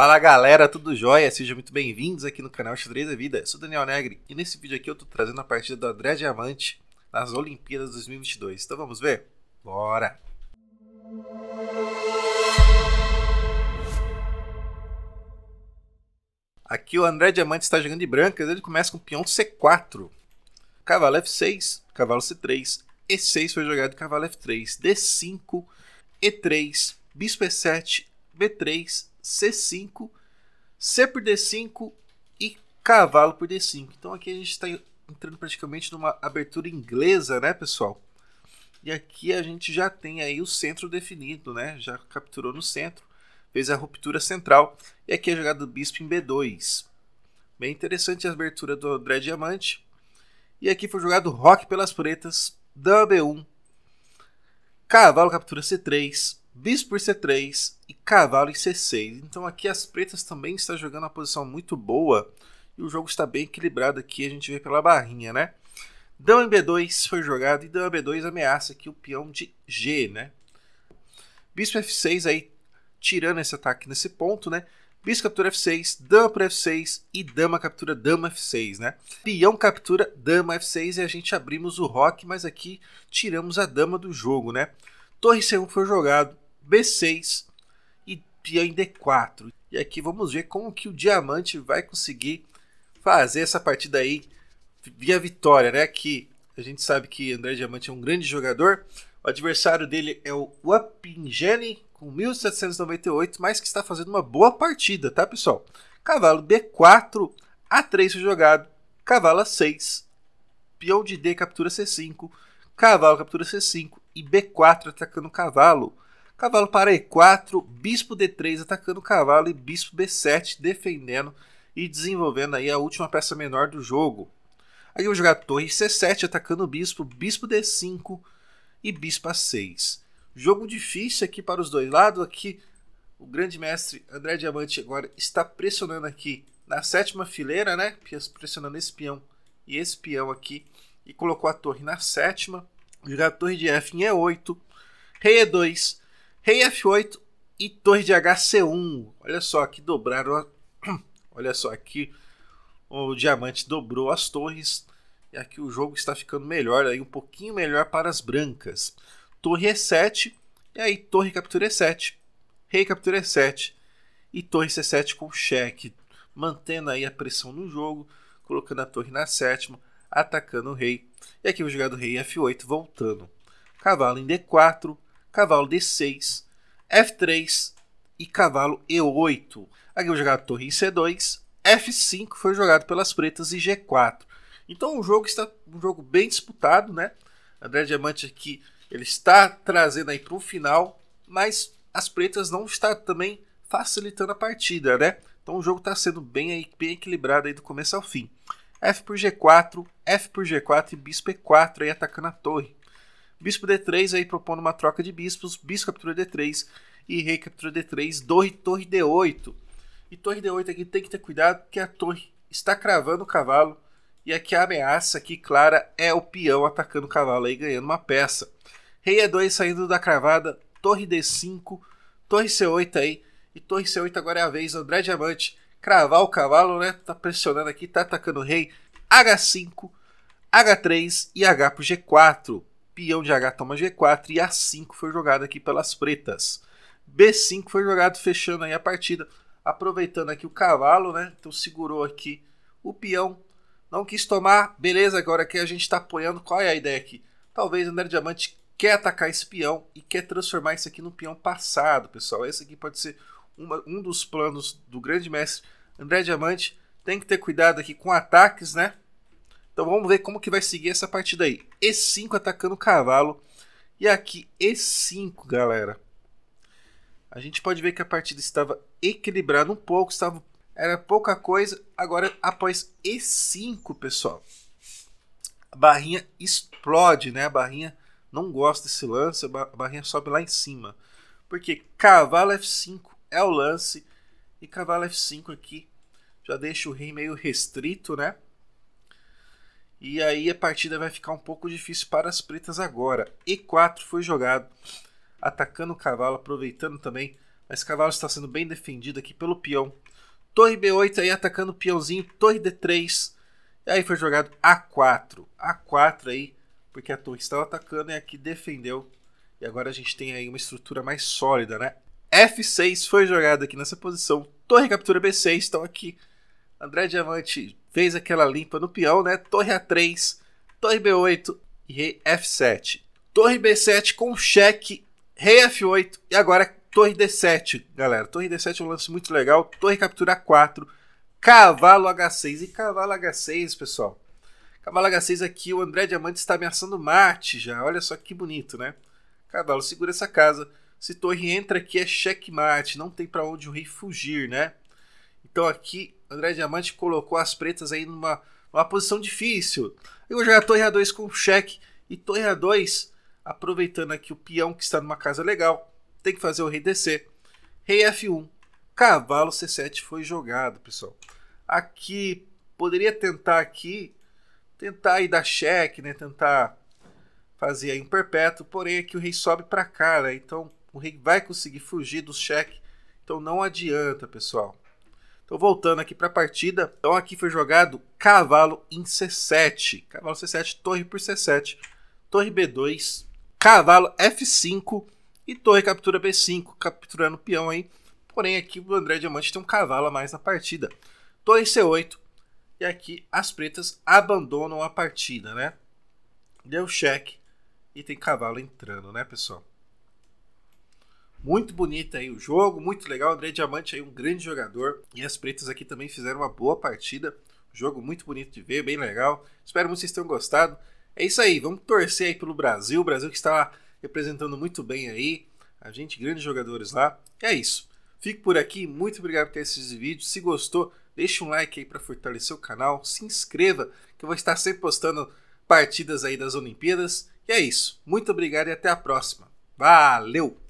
Fala galera, tudo jóia? Sejam muito bem-vindos aqui no canal Xadrez da Vida. Eu sou Daniel Negri e nesse vídeo aqui eu tô trazendo a partida do André Diamante nas Olimpíadas 2022. Então vamos ver? Bora! Aqui o André Diamante está jogando de brancas, ele começa com peão C4, cavalo F6, cavalo C3, E6 foi jogado cavalo F3, D5, E3, bispo E7, B3 C5, C por D5 e cavalo por D5. Então aqui a gente está entrando praticamente numa abertura inglesa, né, pessoal? E aqui a gente já tem aí o centro definido, né? Já capturou no centro, fez a ruptura central. E aqui a é jogada do bispo em B2. Bem interessante a abertura do André Diamante. E aqui foi jogado rock pelas pretas, Dama B1. Cavalo captura C3, Bispo por C3 e cavalo em C6. Então aqui as pretas também está jogando uma posição muito boa e o jogo está bem equilibrado aqui, a gente vê pela barrinha, né? dama em B2 foi jogado e dama B2 ameaça aqui o peão de G, né? Bispo F6 aí tirando esse ataque nesse ponto, né? Bispo captura F6, dama por F6 e dama captura dama F6, né? Peão captura dama F6 e a gente abrimos o rock, mas aqui tiramos a dama do jogo, né? Torre C1 foi jogado, B6 e peão em D4. E aqui vamos ver como que o diamante vai conseguir fazer essa partida aí via vitória, né? Que a gente sabe que André Diamante é um grande jogador. O adversário dele é o Wapingeni com 1798, mas que está fazendo uma boa partida, tá, pessoal? Cavalo B4, A3 foi jogado, cavalo A6, peão de D captura C5, cavalo captura C5 e B4 atacando o cavalo. Cavalo para E4, bispo D3 atacando o cavalo e bispo B7 defendendo e desenvolvendo aí a última peça menor do jogo. Aí eu vou jogar torre C7 atacando o bispo, bispo D5 e bispo A6. Jogo difícil aqui para os dois lados. Aqui o grande mestre André Diamante agora está pressionando aqui na sétima fileira, né? Pressionando esse peão e esse peão aqui. E colocou a torre na sétima. Jogar a torre de F em E8. Rei E2. Rei F8 e Torre de HC1. Olha só, aqui dobraram. A... Olha só, aqui o diamante dobrou as torres. E aqui o jogo está ficando melhor, aí um pouquinho melhor para as brancas. Torre E7, e aí torre captura E7, rei captura E7 e torre C7 com cheque, mantendo aí a pressão no jogo, colocando a torre na sétima, atacando o rei. E aqui o jogador rei F8 voltando. Cavalo em D4, cavalo D6, F3 e cavalo E8. Aqui foi jogado torre em C2, F5 foi jogado pelas pretas e G4. Então o jogo está um jogo bem disputado, né? André Diamante aqui ele está trazendo aí para o final, mas as pretas não está também facilitando a partida, né? Então o jogo está sendo bem, aí, bem equilibrado aí do começo ao fim. F por G4, F por G4 e Bispo E4 aí atacando a torre. Bispo D3 aí propondo uma troca de bispos, bispo captura D3 e rei captura D3, torre, torre D8. E torre D8 aqui tem que ter cuidado porque a torre está cravando o cavalo e aqui a ameaça aqui clara é o peão atacando o cavalo aí ganhando uma peça. Rei E2 saindo da cravada, torre D5, torre C8 aí e torre C8 agora é a vez André Diamante cravar o cavalo, né? Tá pressionando aqui, tá atacando o rei. H5, H3 e H pro G4 peão de H toma G4 e A5 foi jogado aqui pelas pretas. B5 foi jogado fechando aí a partida, aproveitando aqui o cavalo, né? Então segurou aqui o peão, não quis tomar, beleza, agora que a gente está apoiando, qual é a ideia aqui? Talvez o Diamante quer atacar esse peão e quer transformar isso aqui no peão passado, pessoal. Esse aqui pode ser uma, um dos planos do grande mestre André Diamante. Tem que ter cuidado aqui com ataques, né? Então vamos ver como que vai seguir essa partida aí. E5 atacando o cavalo. E aqui E5, galera. A gente pode ver que a partida estava equilibrada um pouco, estava era pouca coisa. Agora após E5, pessoal, a barrinha explode, né? A barrinha não gosta desse lance, a barrinha sobe lá em cima. Porque cavalo F5 é o lance e cavalo F5 aqui já deixa o rei meio restrito, né? E aí a partida vai ficar um pouco difícil para as pretas agora. E4 foi jogado, atacando o cavalo, aproveitando também. Mas o cavalo está sendo bem defendido aqui pelo peão. Torre B8 aí atacando o peãozinho, torre D3. E aí foi jogado A4. A4 aí, porque a torre estava atacando e aqui defendeu. E agora a gente tem aí uma estrutura mais sólida, né? F6 foi jogado aqui nessa posição. Torre captura B6, então aqui André Diamante fez aquela limpa no peão, né? Torre A3, Torre B8 e Rei F7. Torre B7 com cheque, Rei F8 e agora Torre D7, galera. Torre D7 é um lance muito legal. Torre captura a 4, Cavalo H6 e Cavalo H6, pessoal. Cavalo H6 aqui, o André Diamante está ameaçando mate já. Olha só que bonito, né? Cavalo segura essa casa. Se torre entra aqui é checkmate, não tem para onde o rei fugir, né? Então aqui, André Diamante colocou as pretas aí numa, numa posição difícil. Eu vou jogar torre A2 com cheque. E torre A2, aproveitando aqui o peão que está numa casa legal, tem que fazer o rei descer. Rei F1. Cavalo C7 foi jogado, pessoal. Aqui, poderia tentar aqui, tentar aí dar cheque, né? Tentar fazer aí um perpétuo. Porém, aqui o rei sobe para cá, né? Então, o rei vai conseguir fugir do cheque. Então, não adianta, pessoal. Então, voltando aqui para a partida. Então, aqui foi jogado cavalo em C7. Cavalo C7, torre por C7. Torre B2, cavalo F5 e torre captura B5, capturando o peão aí. Porém, aqui o André Diamante tem um cavalo a mais na partida. Torre C8. E aqui as pretas abandonam a partida, né? Deu cheque e tem cavalo entrando, né, pessoal? Muito bonito aí o jogo, muito legal. André Diamante aí, um grande jogador. E as pretas aqui também fizeram uma boa partida. Jogo muito bonito de ver, bem legal. Espero muito que vocês tenham gostado. É isso aí, vamos torcer aí pelo Brasil. O Brasil que está representando muito bem aí. A gente, grandes jogadores lá. É isso. Fico por aqui, muito obrigado por ter assistido esse vídeo. Se gostou, deixa um like aí para fortalecer o canal. Se inscreva, que eu vou estar sempre postando partidas aí das Olimpíadas. E é isso. Muito obrigado e até a próxima. Valeu!